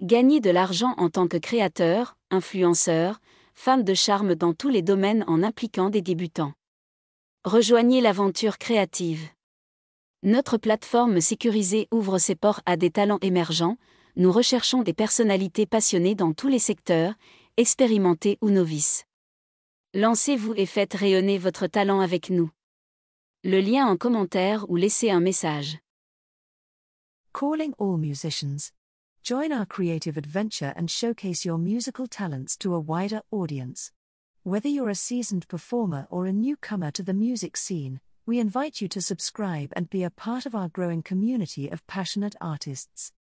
Gagnez de l'argent en tant que créateur, influenceur, femme de charme dans tous les domaines en impliquant des débutants. Rejoignez l'aventure créative. Notre plateforme sécurisée ouvre ses ports à des talents émergents, nous recherchons des personnalités passionnées dans tous les secteurs, expérimentées ou novices. Lancez-vous et faites rayonner votre talent avec nous. Le lien en commentaire ou laissez un message. Calling all musicians. Join our creative adventure and showcase your musical talents to a wider audience. Whether you're a seasoned performer or a newcomer to the music scene, we invite you to subscribe and be a part of our growing community of passionate artists.